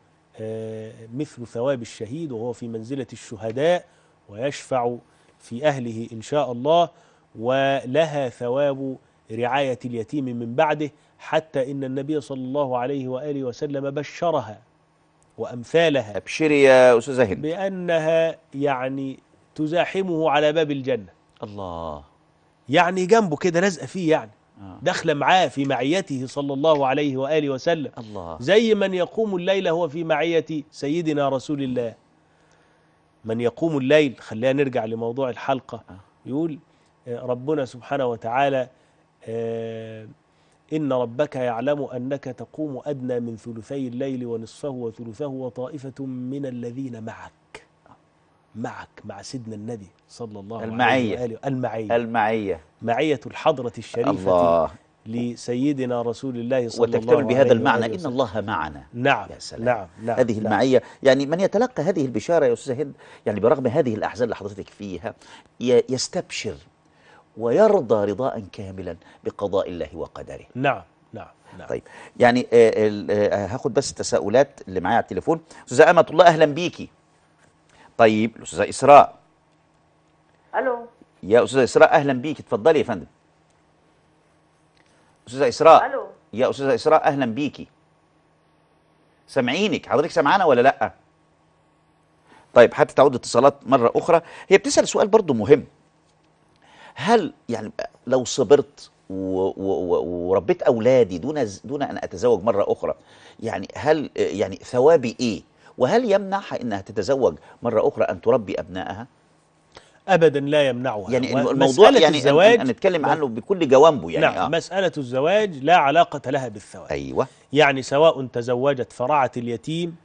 آه، مثل ثواب الشهيد وهو في منزلة الشهداء ويشفع في أهله إن شاء الله ولها ثواب رعاية اليتيم من بعده حتى إن النبي صلى الله عليه وآله وسلم بشرها وأمثالها أبشري يا أستاذة هند بأنها يعني تزاحمه على باب الجنة الله يعني جنبه كده لازقة فيه يعني آه. داخله معاه في معيته صلى الله عليه وآله وسلم الله زي من يقوم الليل هو في معية سيدنا رسول الله من يقوم الليل خلينا نرجع لموضوع الحلقة آه. يقول آه، ربنا سبحانه وتعالى إن ربك يعلم أنك تقوم أدنى من ثلثي الليل ونصفه وثلثه وطائفة من الذين معك معك مع سيدنا النبي صلى الله عليه وآله المعية المعية معية الحضرة الشريفة الله لسيدنا رسول الله صلى الله عليه وسلم وتكتمل بهذا المعنى إن الله معنا نعم يا سلام نعم, نعم هذه نعم المعية يعني من يتلقى هذه البشارة يا أستاذ هند يعني برغم هذه الأحزان اللي حضرتك فيها يستبشر ويرضى رضاء كاملا بقضاء الله وقدره نعم نعم نعم. طيب يعني آه، آه، هاخد بس تساؤلات اللي معايا على التليفون استاذه امه الله اهلا بيكي طيب الاستاذه اسراء الو يا استاذه اسراء اهلا بيك اتفضلي يا فندم استاذه اسراء الو يا استاذه اسراء اهلا بيكي سامعينك حضرتك سامعانا ولا لا طيب حتى تعود اتصالات مره اخرى هي بتسال سؤال برضو مهم هل يعني لو صبرت وربيت اولادي دون دون ان اتزوج مره اخرى يعني هل يعني ثوابي ايه وهل يمنعها انها تتزوج مره اخرى ان تربي ابنائها ابدا لا يمنعها يعني الموضوع يعني الزواج نتكلم عنه بكل جوانبه يعني نعم آه. مساله الزواج لا علاقه لها بالثواب ايوه يعني سواء تزوجت فرعت اليتيم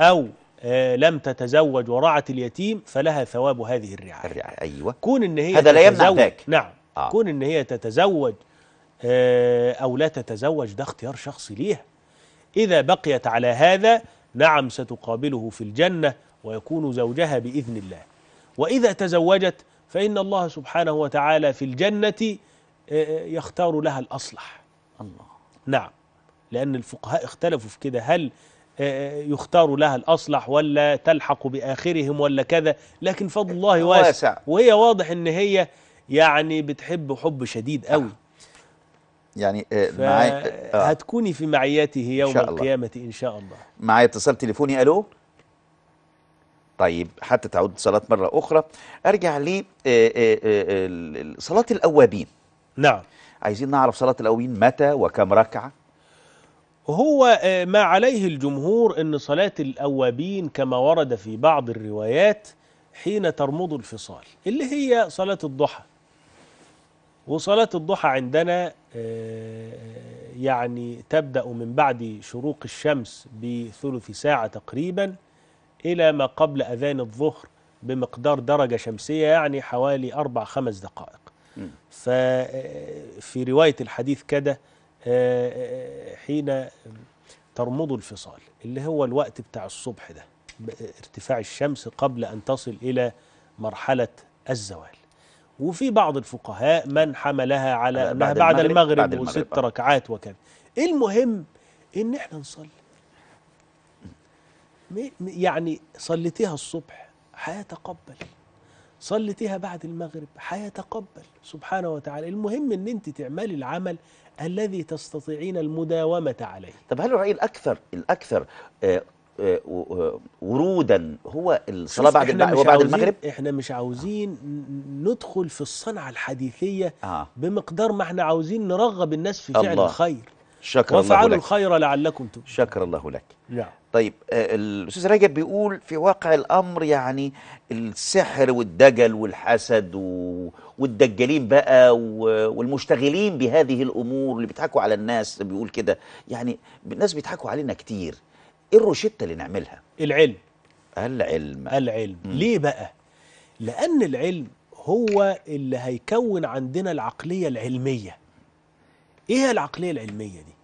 او آه لم تتزوج ورعت اليتيم فلها ثواب هذه الرعايه الرعايه ايوه كون ان هي هذا لا يمنع ذاك نعم آه. كون ان هي تتزوج آه او لا تتزوج ده اختيار شخصي ليها اذا بقيت على هذا نعم ستقابله في الجنة ويكون زوجها بإذن الله وإذا تزوجت فإن الله سبحانه وتعالى في الجنة آه، آه، يختار لها الأصلح الله نعم لأن الفقهاء اختلفوا في كده هل آه، يختار لها الأصلح ولا تلحق بآخرهم ولا كذا لكن فضل الله واسع وهي واضح أن هي يعني بتحب حب شديد قوي يعني آه، معاي آه، آه. هتكوني في معيته يوم إن القيامة إن شاء الله معايا اتصال تليفوني ألو طيب حتى تعود صلاة مرة أخرى أرجع لصلاة الأوابين نعم عايزين نعرف صلاة الأوابين متى وكم ركعة هو ما عليه الجمهور أن صلاة الأوابين كما ورد في بعض الروايات حين ترمض الفصال اللي هي صلاة الضحى وصلاة الضحى عندنا آه، يعني تبدأ من بعد شروق الشمس بثلث ساعة تقريبا إلى ما قبل أذان الظهر بمقدار درجة شمسية يعني حوالي أربع خمس دقائق ففي آه، رواية الحديث كده آه، حين ترمض الفصال اللي هو الوقت بتاع الصبح ده ارتفاع الشمس قبل أن تصل إلى مرحلة الزوال وفي بعض الفقهاء من حملها على آه، أنها بعد, بعد المغرب, بعد المغرب وست ركعات وكذا المهم إن إحنا نصلي يعني صليتيها الصبح هيتقبل صليتيها بعد المغرب هيتقبل سبحانه وتعالى المهم ان انت تعملي العمل الذي تستطيعين المداومة عليه طب هل الرأي الأكثر الأكثر آه، آه، آه، ورودا هو الصلاه بعد إحنا مش وبعد المغرب احنا مش عاوزين ندخل في الصنعه الحديثيه آه. بمقدار ما احنا عاوزين نرغب الناس في فعل الخير شكر الله لك الخير لعلكم تبقى. شكر الله لك نعم طيب آه، الاستاذ رجب بيقول في واقع الامر يعني السحر والدجل والحسد والدجالين بقى والمشتغلين بهذه الامور اللي بيضحكوا على الناس بيقول كده يعني الناس بيضحكوا علينا كتير ايه الروشته اللي نعملها العلم العلم العلم مم. ليه بقى لان العلم هو اللي هيكون عندنا العقليه العلميه ايه هي العقليه العلميه دي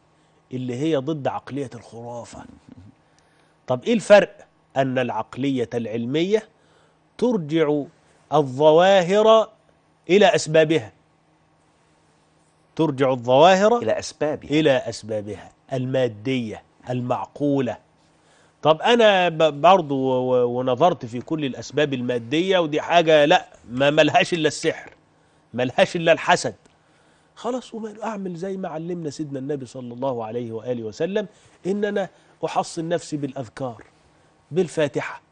اللي هي ضد عقليه الخرافه طب ايه الفرق ان العقليه العلميه ترجع الظواهر الى اسبابها ترجع الظواهر الى اسبابها الى اسبابها الماديه المعقوله طب انا برضو ونظرت في كل الاسباب الماديه ودي حاجه لا ما ملهاش الا السحر ملهاش الا الحسد خلاص اعمل زي ما علمنا سيدنا النبي صلى الله عليه واله وسلم ان انا احصن نفسي بالاذكار بالفاتحه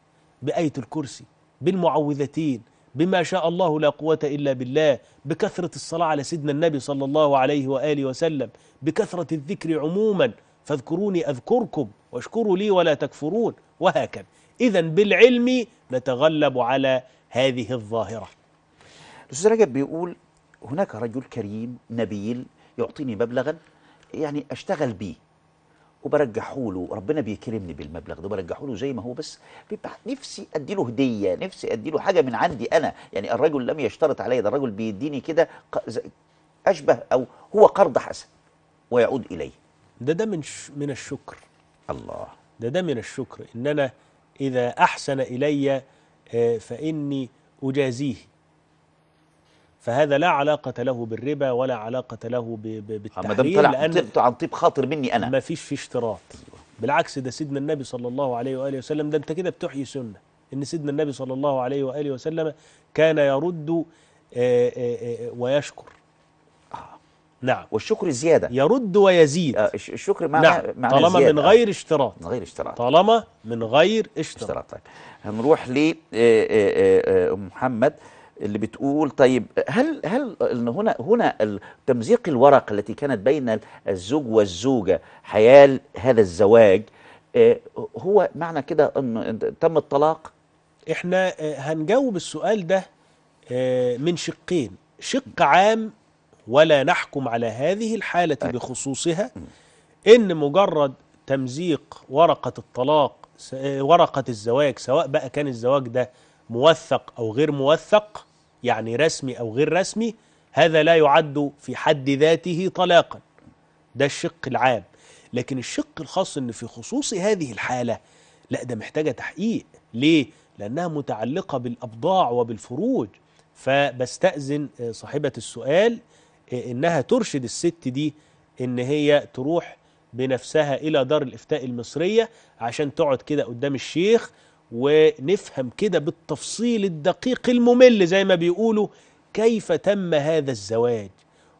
بايه الكرسي بالمعوذتين بما شاء الله لا قوة إلا بالله بكثرة الصلاة على سيدنا النبي صلى الله عليه وآله وسلم بكثرة الذكر عموما فاذكروني أذكركم واشكروا لي ولا تكفرون وهكذا إذا بالعلم نتغلب على هذه الظاهرة الأستاذ رجب بيقول هناك رجل كريم نبيل يعطيني مبلغا يعني أشتغل بيه وبرجحه له ربنا بيكرمني بالمبلغ ده برجحه له زي ما هو بس بيبقى نفسي ادي له هديه نفسي ادي له حاجه من عندي انا يعني الرجل لم يشترط عليا ده الرجل بيديني كده اشبه او هو قرض حسن ويعود اليه ده ده من من الشكر الله ده ده من الشكر إن أنا إذا أحسن إلي آه، فإني أجازيه فهذا لا علاقة له بالربا ولا علاقة له آه، بالتحليل لأن طلع عن طيب خاطر مني أنا ما فيش في اشتراط بالعكس ده سيدنا النبي صلى الله عليه وآله وسلم ده أنت كده بتحيي سنة إن سيدنا النبي صلى الله عليه وآله وسلم كان يرد آه، ويشكر نعم والشكر زيادة يرد ويزيد آه، الشكر معنى نعم. معنى طالما زيادة. من غير اشتراط من غير اشتراط طالما من غير اشتراط, اشتراط. طيب هنروح ل آه، آه، محمد اللي بتقول طيب هل هل هنا هنا تمزيق الورق التي كانت بين الزوج والزوجه حيال هذا الزواج هو معنى كده ان تم الطلاق احنا هنجاوب السؤال ده من شقين شق عام ولا نحكم على هذه الحالة بخصوصها إن مجرد تمزيق ورقة الطلاق ورقة الزواج سواء بقى كان الزواج ده موثق أو غير موثق يعني رسمي أو غير رسمي هذا لا يعد في حد ذاته طلاقا ده الشق العام لكن الشق الخاص ان في خصوص هذه الحالة لا ده محتاجة تحقيق ليه؟ لأنها متعلقة بالأبضاع وبالفروج فبستأذن آه، صاحبة السؤال آه، انها ترشد الست دي ان هي تروح بنفسها الى دار الافتاء المصرية عشان تقعد كده قدام الشيخ ونفهم كده بالتفصيل الدقيق الممل زي ما بيقولوا كيف تم هذا الزواج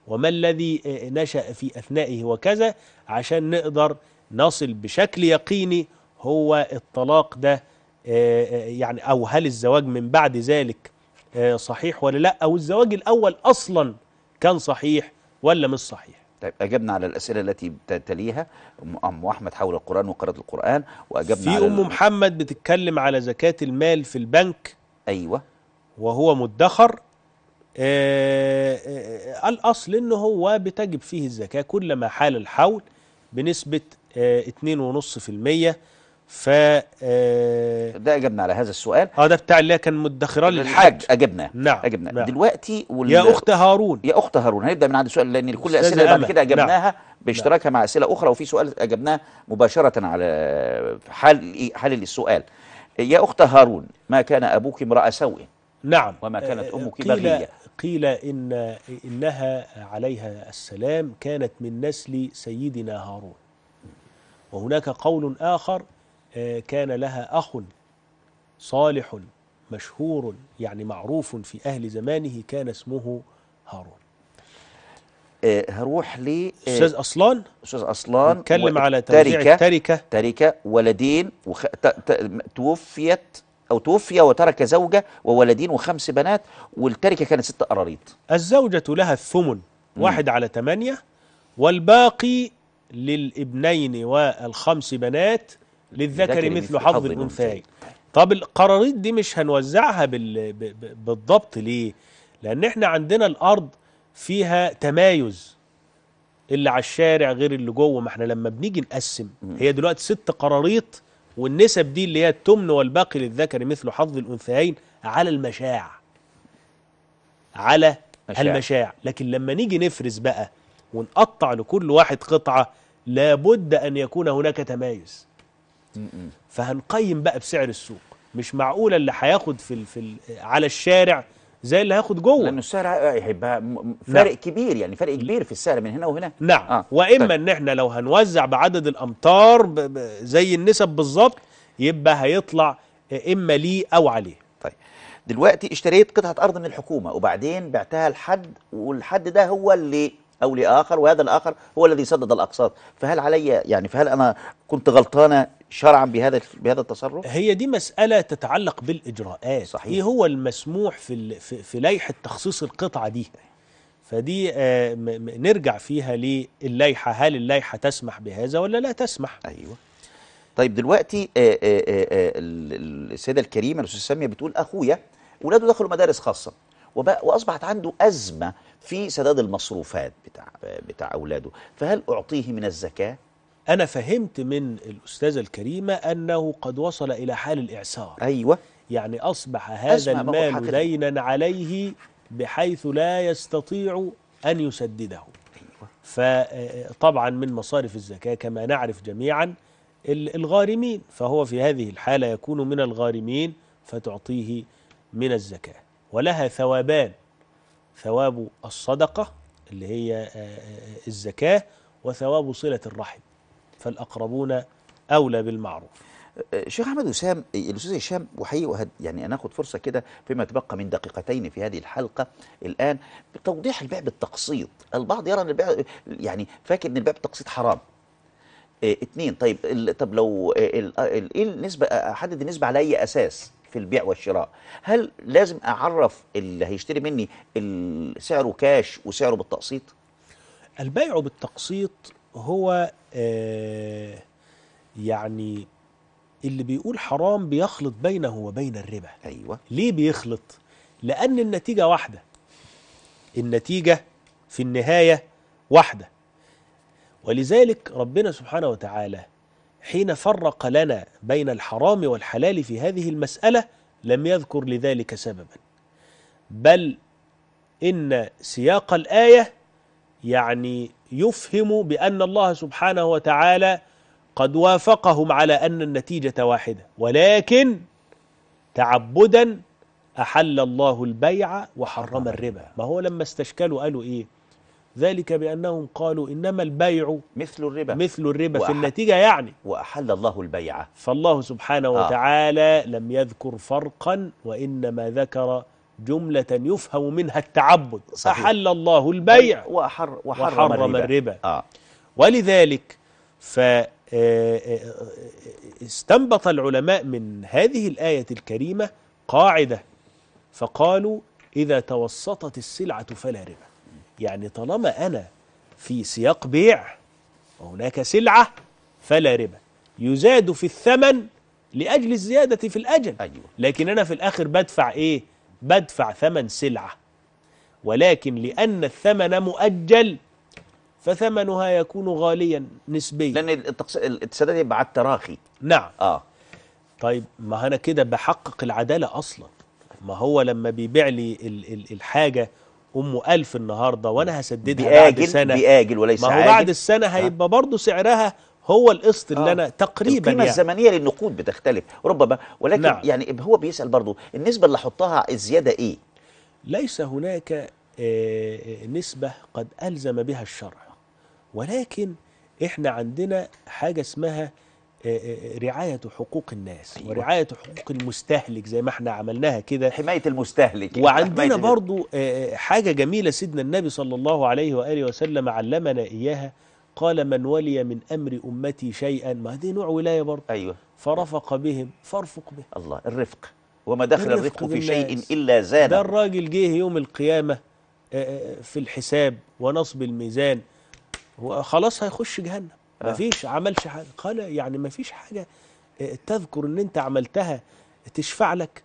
وما الذي آه، نشأ في أثنائه وكذا عشان نقدر نصل بشكل يقيني هو الطلاق ده آه، يعني أو هل الزواج من بعد ذلك صحيح ولا لا أو الزواج الأول أصلا كان صحيح ولا مش صحيح طيب اجبنا على الاسئله التي تليها ام احمد حول القران وقراءه القران واجبنا في على ام محمد بتتكلم على زكاه المال في البنك ايوه وهو مدخر آآ آه، آآ آه، آه، الاصل ان هو بتجب فيه الزكاه كلما حال الحول بنسبه 2.5% ف آه، ده اجبنا على هذا السؤال اه ده بتاع اللي كان مدخرا للحاج اجبنا نعم اجبنا نعم. دلوقتي وال... يا اخت هارون يا اخت هارون هنبدا من عند السؤال لان كل الاسئله اللي بعد كده اجبناها نعم. نعم. باشتراكها نعم. مع اسئله اخرى وفي سؤال اجبناه مباشره على حال حال السؤال يا اخت هارون ما كان ابوك امرا سوء نعم وما كانت آه، امك قيل بغيه قيل ان انها عليها السلام كانت من نسل سيدنا هارون وهناك قول آخر آه، كان لها أخ صالح مشهور يعني معروف في أهل زمانه كان اسمه هارون آه، هروح ل آه، استاذ اصلان استاذ اصلان نتكلم على توزيع التركه تركه ولدين وخ... ت... ت... توفيت او توفي وترك زوجه وولدين وخمس بنات والتركه كانت ست قراريط الزوجه لها الثمن واحد على ثمانيه والباقي للابنين والخمس بنات للذكر مثل حظ الأنثيين طب القراريط دي مش هنوزعها بال... ب... بالضبط ليه لأن احنا عندنا الأرض فيها تمايز اللي على الشارع غير اللي جوه ما احنا لما بنيجي نقسم هي دلوقتي ست قراريط والنسب دي اللي هي التمن والباقي للذكر مثل حظ الأنثيين على المشاع على مشاع. المشاع لكن لما نيجي نفرز بقى ونقطع لكل واحد قطعة لابد أن يكون هناك تمايز فهنقيم بقى بسعر السوق مش معقوله اللي هياخد في في على الشارع زي اللي هياخد جوه لانه السعر هيبقى نعم. فرق نعم. كبير يعني فرق كبير في السعر من هنا وهنا نعم آه. واما طيب. ان احنا لو هنوزع بعدد الامتار ب ب زي النسب بالظبط يبقى هيطلع اما ليه او عليه طيب دلوقتي اشتريت قطعه ارض من الحكومه وبعدين بعتها لحد والحد ده هو اللي أو لآخر وهذا الآخر هو الذي سدد الأقساط فهل علي يعني فهل أنا كنت غلطانة شرعا بهذا بهذا التصرف؟ هي دي مسألة تتعلق بالإجراءات صحيح إيه هو المسموح في في, في لائحة تخصيص القطعة دي؟ فدي آه نرجع فيها للائحة هل اللائحة تسمح بهذا ولا لا تسمح؟ أيوه طيب دلوقتي آآ آه، آآ آه، آآ آه، السيدة الكريمة الأستاذ سامية بتقول أخويا ولاده دخلوا مدارس خاصة واصبحت عنده ازمه في سداد المصروفات بتاع بتاع اولاده فهل اعطيه من الزكاه انا فهمت من الاستاذه الكريمه انه قد وصل الى حال الاعسار ايوه يعني اصبح هذا المال دينا عليه بحيث لا يستطيع ان يسدده أيوة. فطبعا من مصارف الزكاه كما نعرف جميعا الغارمين فهو في هذه الحاله يكون من الغارمين فتعطيه من الزكاه ولها ثوابان ثواب الصدقة اللي هي آه، آه، الزكاة وثواب صلة الرحم فالأقربون أولى بالمعروف آه، شيخ احمد وسام الاستاذ هشام وحي يعني يعني هناخد فرصه كده فيما تبقى من دقيقتين في هذه الحلقه الان بتوضيح البيع بالتقسيط، البعض يرى ان البيع يعني فاكر ان البيع بالتقسيط حرام. اثنين طيب طب لو ايه النسبه احدد النسبه على اي اساس؟ في البيع والشراء هل لازم اعرف اللي هيشتري مني سعره كاش وسعره بالتقسيط البيع بالتقسيط هو آه، يعني اللي بيقول حرام بيخلط بينه وبين الربا ايوه ليه بيخلط لان النتيجه واحده النتيجه في النهايه واحده ولذلك ربنا سبحانه وتعالى حين فرق لنا بين الحرام والحلال في هذه المسألة لم يذكر لذلك سببا بل إن سياق الآية يعني يفهم بأن الله سبحانه وتعالى قد وافقهم على أن النتيجة واحدة ولكن تعبدا أحل الله البيع وحرم الربا ما هو لما استشكلوا قالوا إيه ذلك بأنهم قالوا إنما البيع مثل الربا مثل الربا في النتيجة يعني وأحل الله البيع فالله سبحانه آه وتعالى لم يذكر فرقا وإنما ذكر جملة يفهم منها التعبد صحيح أحل الله البيع وحر وحرم, وحرم الربا آه ولذلك فاستنبط آه، آه، العلماء من هذه الآية الكريمة قاعدة فقالوا إذا توسطت السلعة فلا ربا يعني طالما أنا في سياق بيع وهناك سلعة فلا ربا يزاد في الثمن لأجل الزيادة في الأجل أيوة. لكن أنا في الآخر بدفع إيه بدفع ثمن سلعة ولكن لأن الثمن مؤجل فثمنها يكون غاليا نسبيا لأن السداد يبقى على التراخي نعم آه. طيب ما أنا كده بحقق العدالة أصلا ما هو لما بيبيع لي الحاجة أمه ألف النهاردة وأنا هسددها بعد سنة بيأجل وليس ما هو بعد السنة هيبقى برضه سعرها هو القسط اللي آه. انا تقريبا القيمه يعني. الزمنيه للنقود بتختلف ربما ولكن نعم. يعني هو بيسال برضه النسبه اللي احطها الزياده ايه ليس هناك آه، آه، نسبه قد الزم بها الشرع ولكن احنا عندنا حاجه اسمها آه، آه، آه، رعاية حقوق الناس أيوة. ورعاية حقوق المستهلك زي ما احنا عملناها كده حماية المستهلك وعندنا حماية برضو حاجة جميلة سيدنا النبي صلى الله عليه وآله وسلم علمنا إياها قال من ولي من أمر أمتي شيئا ما دي نوع ولاية برضو أيوه. فرفق بهم فارفق به الله الرفق وما دخل الرفق, الرفق في شيء إلا زاد ده الراجل جه يوم القيامة في الحساب ونصب الميزان وخلاص هيخش جهنم ما آه. فيش عملش حاجة قال يعني ما فيش حاجة آه، تذكر ان انت عملتها تشفع لك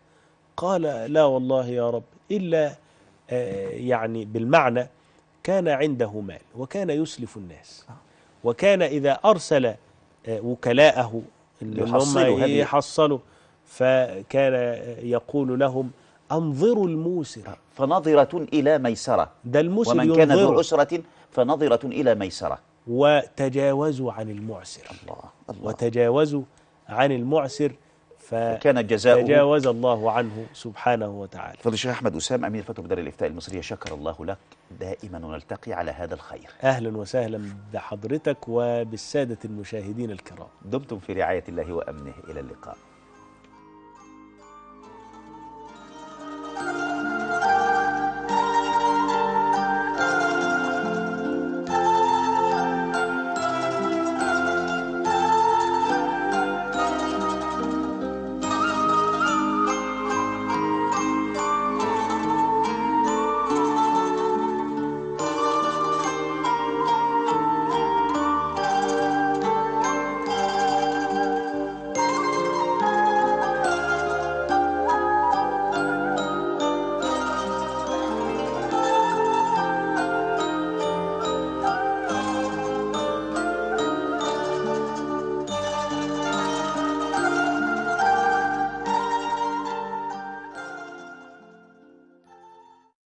قال لا والله يا رب إلا آه، يعني بالمعنى كان عنده مال وكان يسلف الناس وكان إذا أرسل وكلاءه اللي هم يحصلوا فكان يقول لهم أنظروا الموسر فنظرة إلى ميسرة ده الموسر ومن كان ذو عسرة فنظرة إلى ميسرة وتجاوزوا عن المعسر الله الله وتجاوزوا عن المعسر فكان جزاؤه تجاوز الله عنه سبحانه وتعالى فضل الشيخ أحمد أسام أمير فتوى بدار الإفتاء المصرية شكر الله لك دائما ونلتقي على هذا الخير أهلا وسهلا بحضرتك وبالسادة المشاهدين الكرام دمتم في رعاية الله وأمنه إلى اللقاء